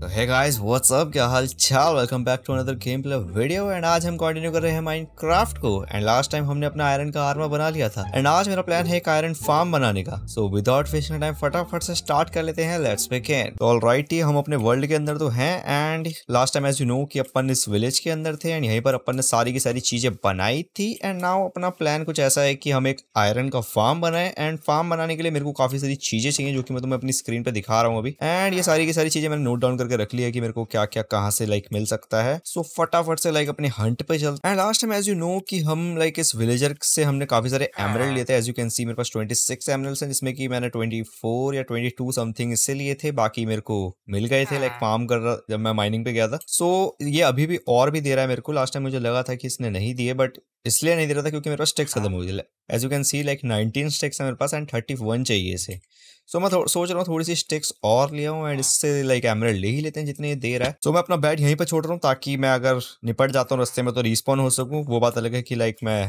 तो है guys what's up क्या हाल चाल welcome back to another game play video and आज हम कंटिन्यू कर रहे हैं माइनक्राफ्ट को एंड लास्ट टाइम हमने अपना आयरन का आर्मा बना लिया था एंड आज मेरा प्लान है एक आयरन फार्म बनाने का सो विदाउट वेस्टिंग टाइम फटाफट से स्टार्ट कर लेते हैं लेट्स बिगिन तो ऑलराइट ही हम अपने वर्ल्ड के अंदर तो हैं and last time as you know कि अपन इस विलेज के अंदर थे एंड यहीं पर अपन ने सारी की सारी चीजें बनाई थी एंड नाउ अपना प्लान कुछ ऐसा है कि हम एक आयरन का फार्म बनाए एंड फार्म बनाने के लिए मेरे को काफी सारी चीजें चाहिए जो कि मैं तुम्हें अपनी स्क्रीन पर दिखा रहा हूँ अभी एंड ये सारी की सारी चीजें मैंने नोट डाउन करके रख लिया कि मेरे को क्या क्या कहाँ से लाइक मिल सकता है सो so, फटाफट से लाइक अपने हंट पे चलते and last time as you know कि हम लाइक इस विलेजर से हमने काफी सारे एमरल हाँ। लिए थे एज यू कैन सी मेरे पास ट्वेंटी सिक्स एमरल्स हैं जिसमें कि मैंने ट्वेंटी फोर या ट्वेंटी टू समथिंग इससे लिए थे बाकी मेरे को मिल गए थे लाइक हाँ। फार्म कर रहा जब मैं माइनिंग पे गया था सो so, ये अभी भी और भी दे रहा है मेरे को लास्ट टाइम मुझे लगा था कि इसने नहीं दिए बट इसलिए नहीं दे रहा था क्योंकि मेरे पास स्टेक्स हाँ। खत्म हो गया as you can see like nineteen stacks है मेरे पास एंड थर्टी वन चाहिए इसे सो so, मैं सोच रहा हूँ थोड़ी सी स्टेक्स और ले आऊँ एंड इससे लाइक एमरल ले ही लेते हैं जितने दे रहा है सो so, मैं अपना बैट यहीं पर छोड़ रहा हूँ ताकि मैं अगर निपट जाता हूँ रस्ते में तो रिस्पॉन्ड हो सकूँ वो बात अलग है कि लाइक मैं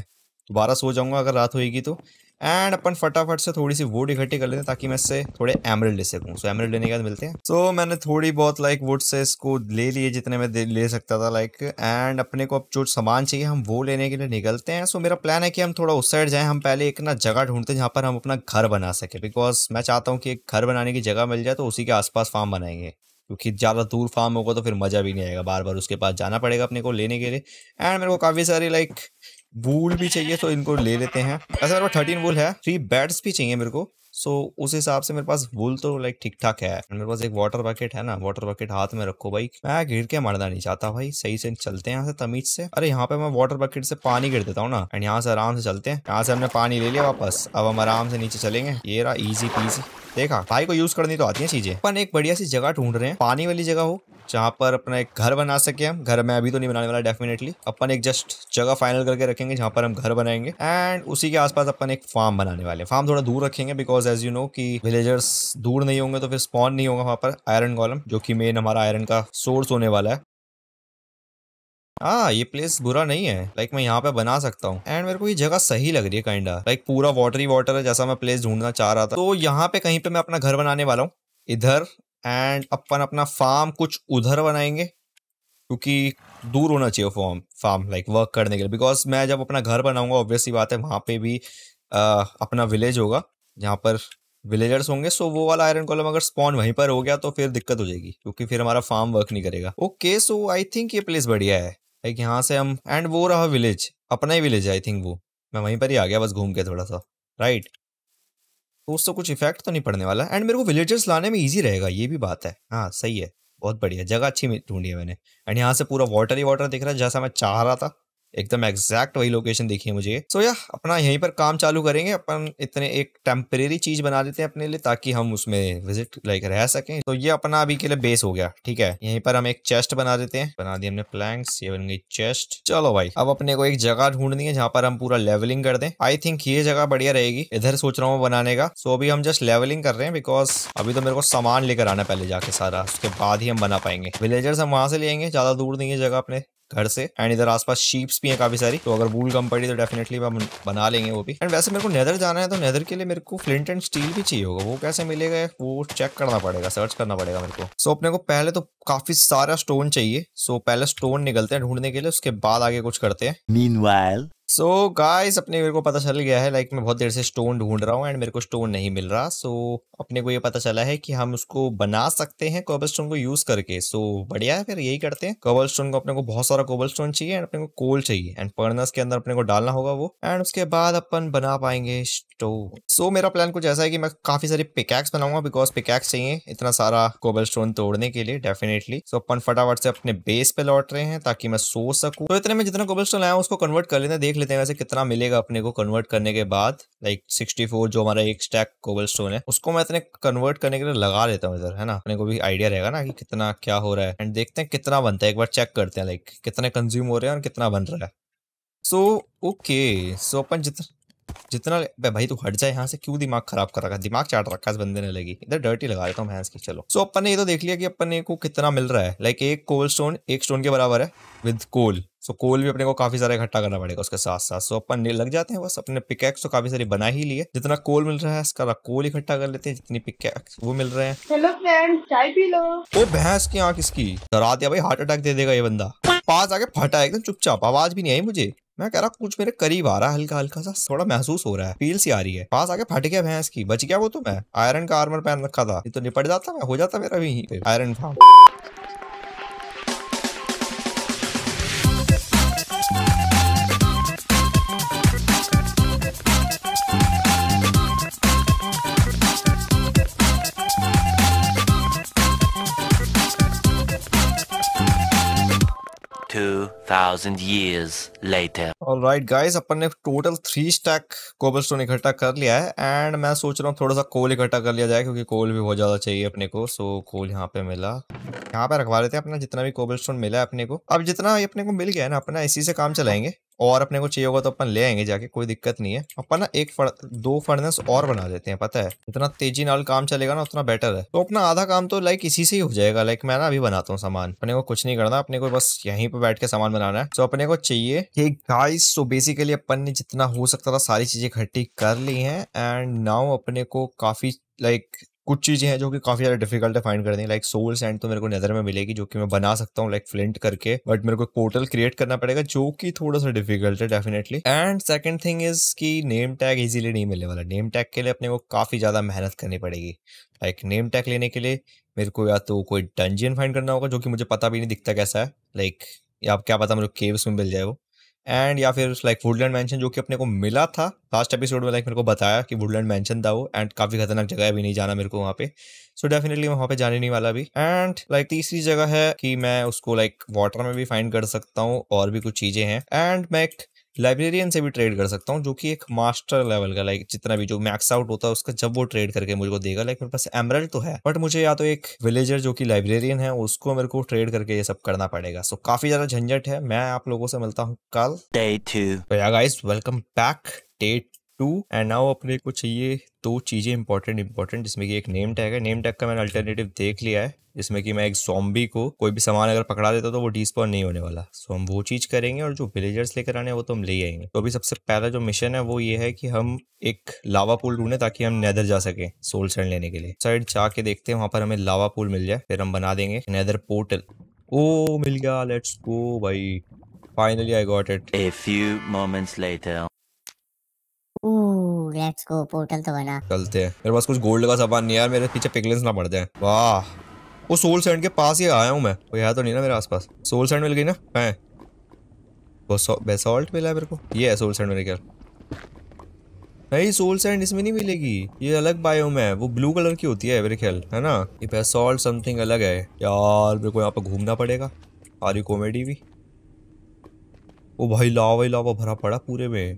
दोबारा सो जाऊँगा अगर रात होएगी तो एंड अपन फटाफट से थोड़ी सी वुड इकट्ठी कर लेते हैं ताकि मैं इससे थोड़े एमरल ले सकूँ सो एमरल लेने के बाद मिलते हैं सो so, मैंने थोड़ी बहुत लाइक वुड से इसको ले लिए जितने मैं ले सकता था लाइक एंड अपने को अब जो सामान चाहिए हम वो लेने के लिए निकलते हैं सो so, मेरा प्लान है कि हम थोड़ा उस साइड जाएँ हम पहले एक ना जगह ढूंढते हैं जहाँ पर हम अपना घर बना सके बिकॉज मैं चाहता हूँ कि एक घर बनाने की जगह मिल जाए तो उसी के आसपास फार्म बनाएंगे क्योंकि ज़्यादा दूर फार्म होगा तो फिर मज़ा भी नहीं आएगा बार बार उसके पास जाना पड़ेगा अपने को लेने के लिए एंड मेरे को काफ़ी सारी लाइक वूल भी चाहिए तो इनको ले लेते हैं अच्छा मेरे पास थर्टीन वूल है थ्री तो बेड्स भी चाहिए मेरे को सो so, उस हिसाब से मेरे पास वूल तो लाइक ठीक ठाक है मेरे पास एक वाटर बकेट है ना वाटर बकेट हाथ में रखो भाई मैं गिर के मरना नहीं चाहता भाई सही से चलते हैं यहाँ से तमीज से अरे यहाँ पे मैं वाटर बकेट से पानी गिर देता हूँ ना एंड यहाँ से आराम से चलते हैं यहाँ से हमने पानी ले लिया वापस अब हम आराम से नीचे चलेंगे ये रहा इजी पीजी देखा भाई को यूज करनी तो आती है चीजें अपन एक बढ़िया सी जगह ढूंढ रहे हैं पानी वाली जगह हो जहाँ पर अपना एक घर बना सके हम घर में अभी तो नहीं बनाने वाला डेफिनेटली अपन एक जस्ट जगह फाइनल करके रखेंगे जहाँ पर हम घर बनाएंगे एंड उसी के आसपास अपन एक फार्म बनाने वाले फार्म थोड़ा दूर रखेंगे बिकॉज एज यू नो कि विलेजर्स दूर नहीं होंगे तो फिर स्पॉन नहीं होगा वहाँ पर आयरन कॉलम जो कि मेन हमारा आयरन का सोर्स होने वाला है हाँ ये प्लेस बुरा नहीं है लाइक like, मैं यहाँ पे बना सकता हूँ एंड मेरे को ये जगह सही लग रही है काइंड लाइक like, पूरा ही वाटर है जैसा मैं प्लेस ढूंढना चाह रहा था तो यहाँ पे कहीं पे मैं अपना घर बनाने वाला हूँ इधर एंड अपन अपना फार्म कुछ उधर बनाएंगे क्योंकि दूर होना चाहिए फॉर्म फार्म लाइक वर्क करने के लिए बिकॉज मैं जब अपना घर बनाऊंगा ऑब्वियसली बात है वहाँ पे भी आ, अपना विलेज होगा जहाँ पर विलेजर्स होंगे सो वो वाला आयरन कॉलम अगर स्पॉन वहीं पर हो गया तो फिर दिक्कत हो जाएगी क्योंकि फिर हमारा फार्म वर्क नहीं करेगा ओके सो आई थिंक ये प्लेस बढ़िया है लाइक यहाँ से हम एंड वो रहा विलेज अपना ही विलेज आई थिंक वो मैं वहीं पर ही आ गया बस घूम के थोड़ा सा राइट तो उससे कुछ इफेक्ट तो नहीं पड़ने वाला एंड मेरे को विलेजर्स लाने में ईजी रहेगा ये भी बात है हाँ सही है बहुत बढ़िया जगह अच्छी ढूंढी है मैंने एंड यहाँ से पूरा वाटर ही वाटर दिख रहा है जैसा मैं चाह रहा था एकदम एग्जैक्ट वही लोकेशन देखिए मुझे सो so, या yeah, अपना यहीं पर काम चालू करेंगे अपन इतने एक टेम्परेरी चीज बना देते हैं अपने लिए ताकि हम उसमें विजिट लाइक रह सकें तो so, ये अपना अभी के लिए बेस हो गया ठीक है यहीं पर हम एक चेस्ट बना देते हैं बना दी हमने प्लैंक्स ये बन गई चेस्ट चलो भाई अब अपने को एक जगह ढूंढनी है जहाँ पर हम पूरा लेवलिंग कर दे आई थिंक ये जगह बढ़िया रहेगी इधर सोच रहा हूँ बनाने का सो so, अभी हम जस्ट लेवलिंग कर रहे हैं बिकॉज अभी तो मेरे को सामान लेकर आना पहले जाके सारा उसके बाद ही हम बना पाएंगे विलेजर्स हम वहां से लेंगे ज्यादा दूर नहीं है जगह अपने घर से एंड इधर आसपास शीप्स भी हैं काफी सारी तो अगर वूल कम पड़ी तो डेफिनेटली हम बना लेंगे वो भी एंड वैसे मेरे को नेदर जाना है तो नेदर के लिए मेरे को फ्लिंट एंड स्टील भी चाहिए होगा वो कैसे मिलेगा वो चेक करना पड़ेगा सर्च करना पड़ेगा मेरे को सो so, अपने को पहले तो काफी सारा स्टोन चाहिए सो so, पहले स्टोन निकलते हैं ढूंढने के लिए उसके बाद आगे कुछ करते हैं मीन सो so गाइस अपने मेरे को पता चल गया है लाइक like मैं बहुत देर से स्टोन ढूंढ रहा हूँ एंड मेरे को स्टोन नहीं मिल रहा सो so, अपने को ये पता चला है कि हम उसको बना सकते हैं कोबल स्टोन को यूज करके सो so, बढ़िया है फिर यही करते हैं कोबल स्टोन को अपने को बहुत सारा कोबल स्टोन चाहिए एंड अपने को कोल चाहिए एंड पर्नस के अंदर अपने को डालना होगा वो एंड उसके बाद अपन बना पाएंगे स्टोन सो तो so, मेरा प्लान कुछ ऐसा है कि मैं काफी सारी पिकैक्स बनाऊंगा बिकॉज पिकैक्स चाहिए इतना सारा कोबल स्टोन तोड़ने के लिए डेफिनेटली सो so, अपन फटाफट से अपने बेस पे लौट रहे हैं ताकि मैं सो सकूं तो इतने में जितना कोबल स्टोन आया उसको कन्वर्ट कर लेते हैं देख लेते हैं वैसे कितना मिलेगा अपने को कन्वर्ट करने के बाद लाइक सिक्सटी जो हमारा एक स्टैक कोबल स्टोन है उसको मैं इतने कन्वर्ट करने के लिए लगा लेता हूँ इधर है ना अपने को भी आइडिया रहेगा ना कि कितना क्या हो रहा है एंड देखते हैं कितना बनता है एक बार चेक करते हैं लाइक कितने कंज्यूम हो रहे हैं और कितना बन रहा है सो ओके सो अपन जितना जितना भाई तू हट जाए यहाँ से क्यों दिमाग खराब कर रखा दिमाग चाट रखा इस बंदे ने लगी इधर डर्टी लगा देता हूँ भैंस की चलो सो so, अपन ने ये तो देख लिया कि अपन को कितना मिल रहा है लाइक एक कोल स्टोन एक स्टोन के बराबर है विद कोल सो so, कोल भी अपने को काफी सारा इकट्ठा करना पड़ेगा उसके साथ साथ सो so, अपन लग जाते हैं बस अपने पिकैक्स तो काफी सारी बना ही लिए जितना कोल मिल रहा है इसका कोल इकट्ठा कर लेते हैं जितनी पिकैक्स वो मिल रहे हैं हेलो फ्रेंड चाय पी लो ओ भैंस की आंख इसकी डरा दिया भाई हार्ट अटैक दे देगा ये बंदा पास आके फटा एकदम चुपचाप आवाज भी नहीं आई मुझे मैं कह रहा कुछ मेरे करीब आ रहा है हल्का हल्का सा थोड़ा महसूस हो रहा है फील सी आ रही है पास आके फट गया भैंस की बच गया वो तो मैं आयरन का आर्मर पहन रखा था ये तो निपट जाता मैं हो जाता मेरा भी iron farm 2000 years later alright guys अपन ने टोटल थ्री स्टैक कोबलस्टोन इकट्ठा कर लिया है एंड मैं सोच रहा हूँ थोड़ा सा कोल इकट्ठा कर लिया जाए क्योंकि कोल भी बहुत ज्यादा चाहिए अपने को सो कोल यहाँ पे मिला यहाँ पे रखवा लेते हैं अपना जितना भी कोबलस्टोन मिला है अपने को अब जितना अपने को मिल गया है ना अपना इसी से काम चलाएंगे और अपने को चाहिए होगा तो अपन ले आएंगे जाके कोई दिक्कत नहीं है अपन ना एक फर, दो फर्नेस और बना लेते हैं पता है जितना तेजी नाल काम चलेगा ना उतना बेटर है तो अपना आधा काम तो लाइक इसी से ही हो जाएगा लाइक मैं ना अभी बनाता हूँ सामान अपने को कुछ नहीं करना अपने को बस यहीं पर बैठ के सामान बनाना है तो अपने को चाहिए एक गाइस तो बेसिकली अपन ने जितना हो सकता था सारी चीजें इकट्ठी कर ली है एंड नाउ अपने को काफी लाइक कुछ चीज़ें हैं जो कि काफ़ी ज़्यादा डिफिकल्ट है फाइंड करनी लाइक सोल सैंड तो मेरे को नज़र में मिलेगी जो कि मैं बना सकता हूँ लाइक फ्लिंट करके बट मेरे को एक पोर्टल क्रिएट करना पड़ेगा जो कि थोड़ा सा डिफिकल्ट है definitely and second thing is कि नेम टैग ईजिली नहीं मिलने वाला नेम टैग के लिए अपने को काफ़ी ज़्यादा मेहनत करनी पड़ेगी लाइक नेम टैग लेने के लिए मेरे को या तो कोई डंजियन फाइंड करना होगा जो कि मुझे पता भी नहीं दिखता कैसा है लाइक या क्या पता मुझे केव्स में मिल जाए वो एंड या फिर लाइक वुडलैंड मैंशन जो कि अपने को मिला था लास्ट एपिसोड में लाइक मेरे को बताया कि वुडलैंड मैंशन था वो एंड काफ़ी खतरनाक जगह है अभी नहीं जाना मेरे को वहाँ पे सो so डेफिनेटली मैं वहाँ पे जाने नहीं वाला अभी एंड लाइक तीसरी जगह है कि मैं उसको लाइक like, वाटर में भी फाइंड कर सकता हूँ और भी कुछ चीज़ें हैं एंड मैं एक लाइब्रेरियन से भी ट्रेड कर सकता हूँ जो कि एक मास्टर लेवल का लाइक जितना भी जो मैक्स आउट होता है उसका जब वो ट्रेड करके मुझको देगा लाइक मेरे पास एमरल तो है बट मुझे या तो एक विलेजर जो कि लाइब्रेरियन है उसको मेरे को ट्रेड करके ये सब करना पड़ेगा सो so, काफी ज्यादा झंझट है मैं आप लोगों से मिलता हूँ कल day two guys welcome back day two and now अपने को चाहिए दो चीज़ें इंपॉर्टेंट इंपॉर्टेंट जिसमें कि एक नेम टैग है नेम टैग का मैंने अल्टरनेटिव देख लिया है जिसमें कि मैं एक सॉम्बी को कोई भी सामान अगर पकड़ा देता तो वो डिस्पॉन नहीं होने वाला सो हम वो चीज़ करेंगे और जो विलेजर्स लेकर आने वो तो हम ले आएंगे तो अभी सबसे पहला जो मिशन है वो ये है कि हम एक लावा पुल ढूंढे ताकि हम नैदर जा सके सोल सैंड लेने के लिए साइड जाके देखते हैं वहाँ पर हमें लावा पुल मिल जाए फिर हम बना देंगे नैदर पोर्टल ओ मिल गया लेट्स गो भाई finally I got it a few moments later let's go portal तो बना चलते हैं मेरे पास कुछ गोल्ड का सामान नहीं यार मेरे पीछे पिगलिंस ना पड़ते हैं वाह वो सोल सैंड के पास ही आया हूँ मैं वो है तो नहीं ना मेरे आसपास सोल सैंड मिल गई ना हैं वो बेसाल्ट मिला है मेरे को ये है सोल सैंड मेरे ख्याल नहीं सोल सैंड इसमें नहीं मिलेगी ये अलग बायोम है वो ब्लू कलर की होती है मेरे ख्याल है ना ये बेसॉल्ट समथिंग अलग है यार मेरे को यहाँ पर घूमना पड़ेगा आ रही कॉमेडी भी ओ भाई लावा ही लावा भरा पड़ा पूरे में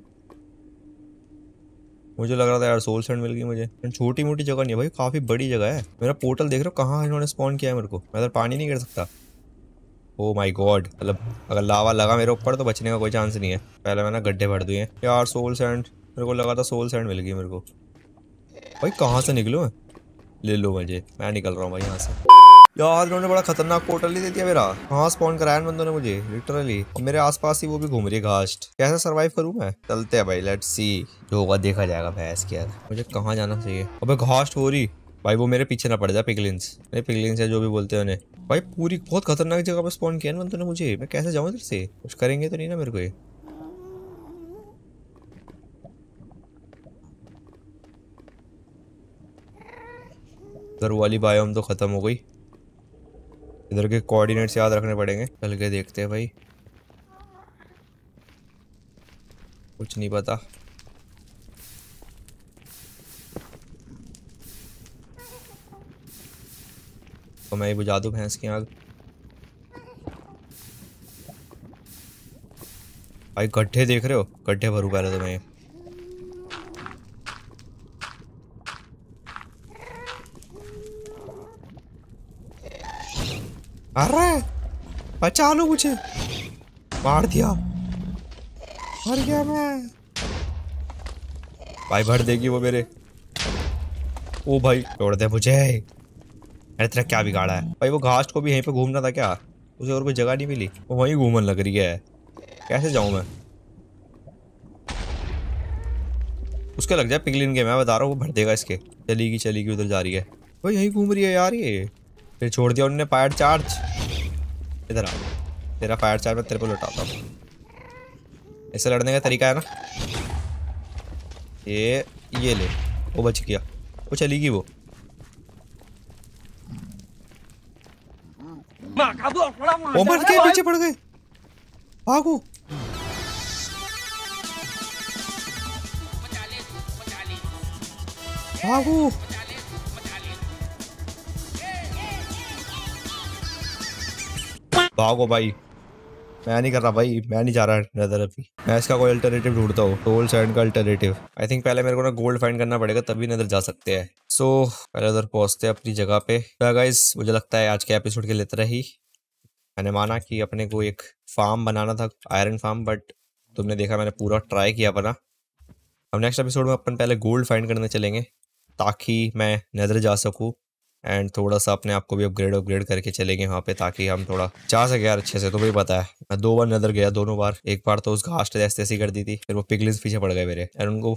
मुझे लग रहा था यार सोल सैंड मिल गई मुझे छोटी मोटी जगह नहीं है भाई काफ़ी बड़ी जगह है मेरा पोर्टल देख रहे हो कहाँ इन्होंने स्पॉन किया है मेरे को मैं इधर पानी नहीं गिर सकता ओ माई गॉड मतलब अगर लावा लगा मेरे ऊपर तो बचने का कोई चांस नहीं है पहले मैंने गड्ढे भर दिए यार सोल सैंड मेरे को लगा था सोल सैंड मिल गई मेरे को भाई कहाँ से निकलूँ ले लो मुझे मैं निकल रहा हूँ भाई यहाँ से यार इन्होंने बड़ा खतरनाक पोर्टल ही दे दिया मेरा हाँ स्पॉन कराया इन बंदों ने मुझे लिटरली मेरे आसपास ही वो भी घूम रही है घास कैसे सरवाइव करूँ मैं चलते हैं भाई लेट सी जो होगा देखा जाएगा भैंस के यार मुझे कहाँ जाना चाहिए अबे घास हो रही भाई वो मेरे पीछे ना पड़ जाए पिगलिंस नहीं पिगलिंस है जो भी बोलते हैं उन्हें भाई पूरी बहुत खतरनाक जगह पर स्पॉन किया ना ने मुझे मैं कैसे जाऊँ इधर से कुछ करेंगे तो नहीं ना मेरे को घर वाली बायोम तो ख़त्म हो गई इधर के कोऑर्डिनेट्स याद रखने पड़ेंगे चल के देखते हैं भाई कुछ नहीं पता तो मैं ही बुझा दू भैंस की आग भाई गड्ढे देख रहे हो गड्ढे भरू पहले तो मैं अरे बचा लो मुझे मार दिया मर गया मैं भाई भर देगी वो मेरे ओ भाई तोड़ दे मुझे अरे तेरा क्या बिगाड़ा है भाई वो घास को भी यहीं पे घूमना था क्या उसे और कोई जगह नहीं मिली वो वहीं घूमन लग रही है कैसे जाऊं मैं उसके लग जाए पिगलिन के मैं बता रहा हूँ वो भर देगा इसके चलेगी चलेगी उधर जा रही है भाई यहीं घूम रही है यार ये फिर छोड़ दिया उन्होंने फायर चार्ज इधर आ तेरा फायर चार्ज मैं तेरे को लौटाता हूँ ऐसे लड़ने का तरीका है ना ये ये ले वो बच गया वो चली गई वो वो मर के पीछे पड़ गए भागो भागो भागो भाई मैं नहीं कर रहा भाई मैं नहीं जा रहा नजर अभी मैं इसका कोई अल्टरनेटिव ढूंढता हूँ टोल सैंड का अल्टरनेटिव आई थिंक पहले मेरे को ना गोल्ड फाइंड करना पड़ेगा तभी नजर जा सकते हैं सो so, पहले उधर पहुंचते हैं अपनी जगह पे तो गाइस मुझे लगता है आज के एपिसोड के लिए इतना ही मैंने माना कि अपने को एक फार्म बनाना था आयरन फार्म बट तुमने देखा मैंने पूरा ट्राई किया बना अब नेक्स्ट एपिसोड में अपन पहले गोल्ड फाइंड करने चलेंगे ताकि मैं नज़र जा सकूँ एंड थोड़ा सा अपने आप को भी अपग्रेड अपग्रेड करके चले गए वहाँ पे ताकि हम थोड़ा जा सके यार अच्छे से तो भाई पता है मैं दो बार नजर गया दोनों बार एक बार तो उस घास ऐसे ऐसी कर दी थी फिर वो पिगलिन पीछे पड़ गए मेरे एंड उनको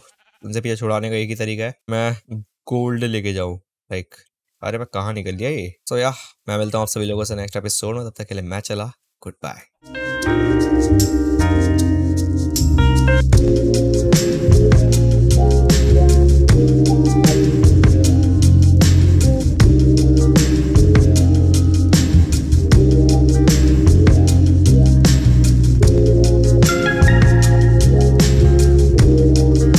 उनसे पीछे छुड़ाने का एक ही तरीका है मैं गोल्ड लेके जाऊँ लाइक अरे मैं कहाँ निकल गया ये सो या मैं मिलता हूँ आप सभी लोगों से नेक्स्ट एपिसोड में तब तक के लिए मैं चला गुड बाय